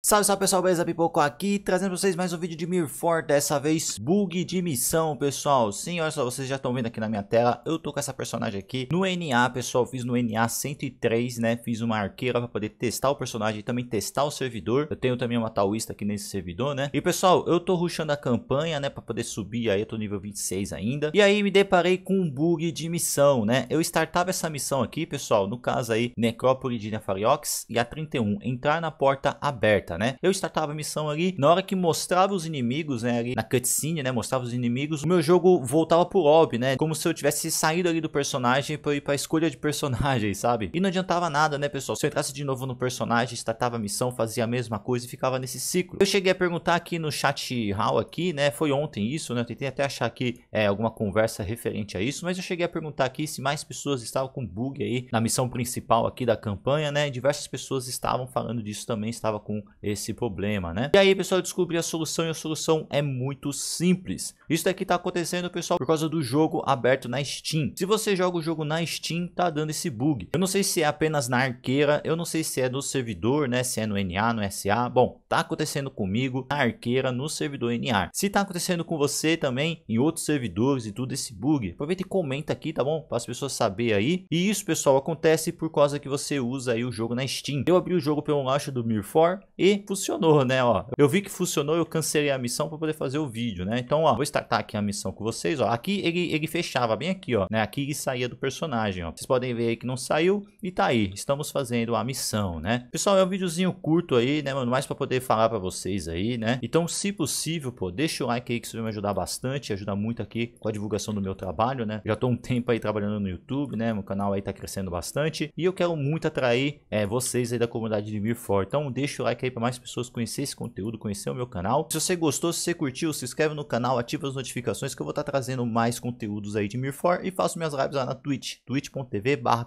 Salve, salve pessoal, beleza? Pipoco aqui, trazendo pra vocês mais um vídeo de Mirfort, dessa vez bug de missão, pessoal. Sim, olha só, vocês já estão vendo aqui na minha tela, eu tô com essa personagem aqui no NA, pessoal, fiz no NA 103, né? Fiz uma arqueira pra poder testar o personagem e também testar o servidor. Eu tenho também uma taoísta aqui nesse servidor, né? E pessoal, eu tô rushando a campanha, né? Pra poder subir aí, eu tô nível 26 ainda. E aí me deparei com um bug de missão, né? Eu startava essa missão aqui, pessoal, no caso aí, Necrópole de Nefariox e a 31, entrar na porta aberta né? Eu startava a missão ali, na hora que mostrava os inimigos, né, ali na cutscene, né, mostrava os inimigos, o meu jogo voltava pro lobby, né? Como se eu tivesse saído ali do personagem pra ir pra escolha de personagem, sabe? E não adiantava nada, né, pessoal? Se eu entrasse de novo no personagem, startava a missão, fazia a mesma coisa e ficava nesse ciclo. Eu cheguei a perguntar aqui no chat hall aqui, né, foi ontem isso, né? Eu tentei até achar aqui é, alguma conversa referente a isso, mas eu cheguei a perguntar aqui se mais pessoas estavam com bug aí na missão principal aqui da campanha, né? Diversas pessoas estavam falando disso também, estava com esse problema, né? E aí, pessoal, eu descobri a solução e a solução é muito simples. Isso aqui tá acontecendo, pessoal, por causa do jogo aberto na Steam. Se você joga o jogo na Steam, tá dando esse bug. Eu não sei se é apenas na arqueira, eu não sei se é no servidor, né? Se é no NA, no SA. Bom, tá acontecendo comigo na arqueira, no servidor NA. Se tá acontecendo com você também, em outros servidores e tudo esse bug, aproveita e comenta aqui, tá bom? Para as pessoas saberem aí. E isso, pessoal, acontece por causa que você usa aí o jogo na Steam. Eu abri o jogo pelo launcher do Mirror 4 e funcionou, né? Ó, eu vi que funcionou, eu cancelei a missão para poder fazer o vídeo, né? Então, ó, vou startar aqui a missão com vocês, ó. Aqui ele, ele fechava bem aqui, ó, né? Aqui saía do personagem, ó. Vocês podem ver aí que não saiu e tá aí. Estamos fazendo a missão, né? Pessoal, é um videozinho curto aí, né, mano? Mais para poder falar para vocês aí, né? Então, se possível, pô, deixa o like aí que isso vai me ajudar bastante, ajuda muito aqui com a divulgação do meu trabalho, né? Já tô um tempo aí trabalhando no YouTube, né? Meu canal aí tá crescendo bastante e eu quero muito atrair é, vocês aí da comunidade de Mirfor. Então, deixa o like aí mais pessoas conhecer esse conteúdo, conhecer o meu canal. Se você gostou, se você curtiu, se inscreve no canal, ativa as notificações que eu vou estar tá trazendo mais conteúdos aí de Mirfor e faço minhas lives lá na Twitch, twitch.tv barra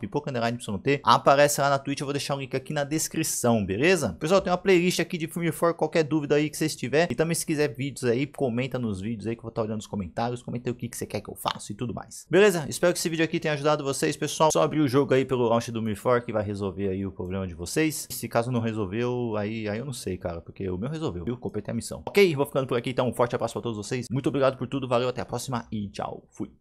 aparece lá na Twitch, eu vou deixar o link aqui na descrição, beleza? Pessoal, tem uma playlist aqui de Mirfor, qualquer dúvida aí que você tiver. e também se quiser vídeos aí, comenta nos vídeos aí que eu vou estar tá olhando nos comentários, comenta o que, que você quer que eu faça e tudo mais. Beleza? Espero que esse vídeo aqui tenha ajudado vocês, pessoal. Só abrir o jogo aí pelo launch do Mirfor que vai resolver aí o problema de vocês. Se caso não resolveu, aí, aí eu não sei, cara, porque o meu resolveu, viu? Completei a missão. Ok, vou ficando por aqui, então. Um forte abraço pra todos vocês. Muito obrigado por tudo, valeu, até a próxima e tchau. Fui.